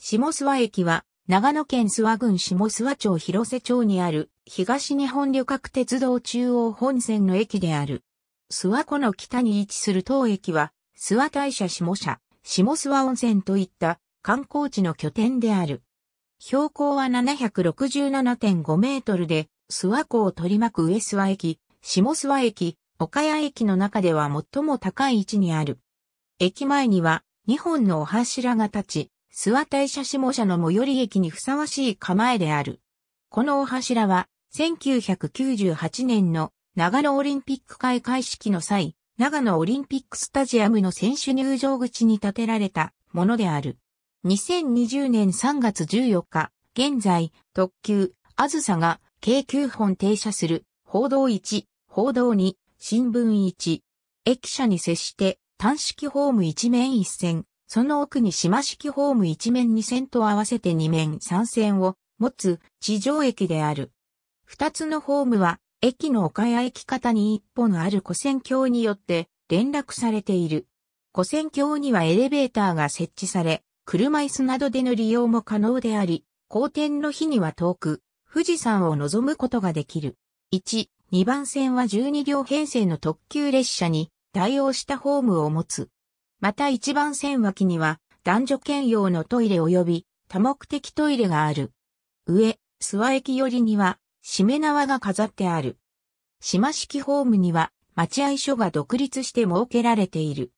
下諏訪駅は、長野県諏訪郡下諏訪町広瀬町にある、東日本旅客鉄道中央本線の駅である。諏訪湖の北に位置する当駅は、諏訪大社下社、下諏訪温泉といった観光地の拠点である。標高は767.5メートルで、諏訪湖を取り巻く上諏訪駅、下諏訪駅、岡谷駅の中では最も高い位置にある。駅前には2本のお柱が立ち、諏訪大社下社の最寄り駅にふさわしい構えである。このお柱は、1998年の長野オリンピック開会式の際、長野オリンピックスタジアムの選手入場口に建てられたものである。2020年3月14日、現在、特急、あずさが、計9本停車する、報道1、報道2、新聞1。駅舎に接して、単式ホーム一面一線、その奥に島式ホーム一面2線と合わせて2面3線を持つ地上駅である。二つのホームは駅の岡谷駅方に一本ある古線橋によって連絡されている。古線橋にはエレベーターが設置され、車椅子などでの利用も可能であり、好転の日には遠く、富士山を望むことができる。1、2番線は12両編成の特急列車に対応したホームを持つ。また一番線脇には男女兼用のトイレ及び多目的トイレがある。上、諏訪駅寄りには、しめ縄が飾ってある。島式ホームには、待合所が独立して設けられている。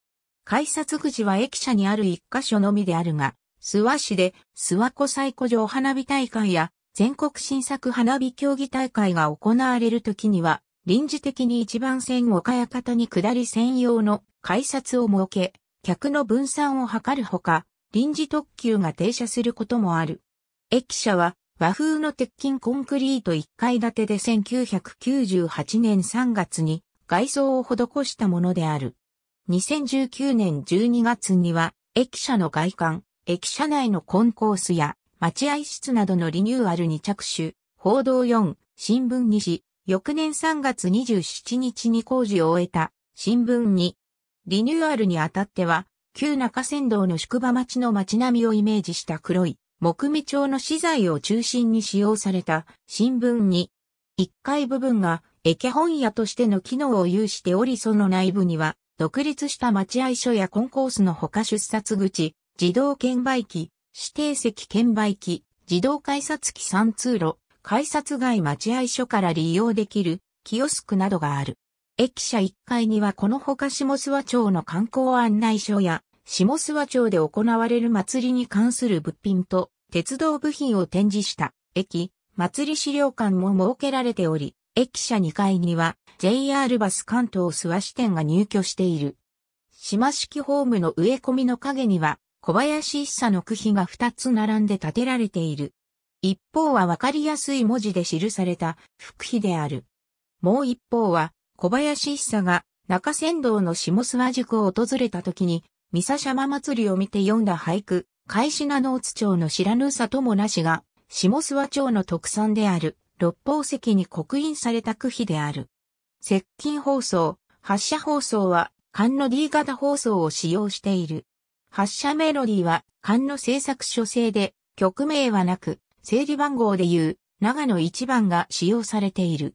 改札口は駅舎にある一箇所のみであるが、諏訪市で諏訪湖最古城花火大会や全国新作花火競技大会が行われる時には、臨時的に一番線岡館に下り専用の改札を設け、客の分散を図るほか、臨時特急が停車することもある。駅舎は和風の鉄筋コンクリート1階建てで1998年3月に外装を施したものである。2019年12月には駅舎の外観、駅舎内のコンコースや待合室などのリニューアルに着手、報道4、新聞2時、翌年3月27日に工事を終えた、新聞2、リニューアルにあたっては、旧中山道の宿場町の町並みをイメージした黒い、木目調の資材を中心に使用された新聞に、1階部分が駅本屋としての機能を有しておりその内部には、独立した待合所やコンコースのほか出札口、自動券売機、指定席券売機、自動改札機3通路、改札外待合所から利用できるキオスクなどがある。駅舎1階にはこのほか下諏訪町の観光案内所や、下諏訪町で行われる祭りに関する物品と、鉄道部品を展示した駅、祭り資料館も設けられており、駅舎2階には JR バス関東諏訪支店が入居している。島式ホームの植え込みの陰には小林一茶の区碑が2つ並んで建てられている。一方はわかりやすい文字で記された福碑である。もう一方は小林久が中山道の下諏訪宿を訪れた時に、三佐山祭りを見て読んだ俳句、海品の津町の知らぬともなしが、下諏訪町の特産である、六方石に刻印された区碑である。接近放送、発射放送は、艦の D 型放送を使用している。発射メロディーは、艦の制作書製で、曲名はなく、整理番号でいう、長野一番が使用されている。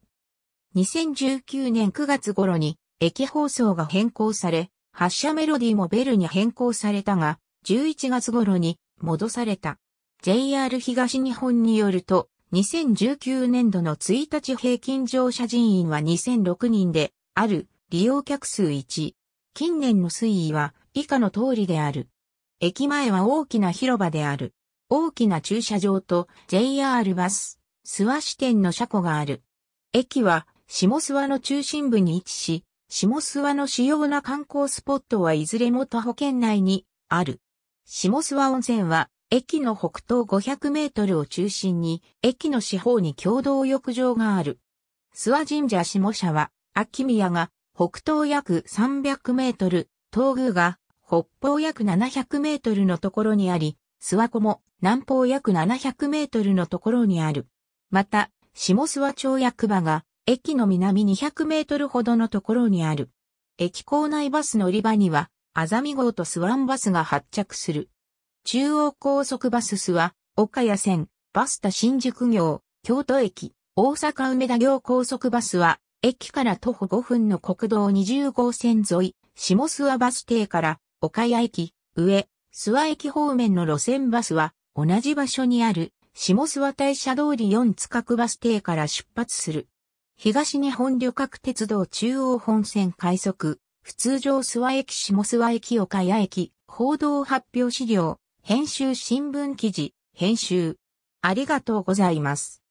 2019年9月頃に駅放送が変更され、発車メロディーもベルに変更されたが、11月頃に戻された。JR 東日本によると、2019年度の1日平均乗車人員は2006人で、ある利用客数1。近年の推移は以下の通りである。駅前は大きな広場である。大きな駐車場と JR バス、諏訪支店の車庫がある。駅は下諏訪の中心部に位置し、下諏訪の主要な観光スポットはいずれも徒歩圏内にある。下諏訪温泉は、駅の北東500メートルを中心に、駅の四方に共同浴場がある。諏訪神社下社は、秋宮が北東約300メートル、東宮が北方約700メートルのところにあり、諏訪湖も南方約700メートルのところにある。また、下諏訪町役場が駅の南200メートルほどのところにある。駅構内バス乗り場には、あざみ号とスワンバスが発着する。中央高速バススは、岡谷線、バスタ新宿行、京都駅、大阪梅田行高速バスは、駅から徒歩5分の国道20号線沿い、下諏訪バス停から、岡谷駅、上、諏訪駅方面の路線バスは、同じ場所にある、下諏訪大社通り4近くバス停から出発する。東日本旅客鉄道中央本線快速、普通常諏訪駅下諏訪駅岡谷駅、報道発表資料、編集新聞記事、編集。ありがとうございます。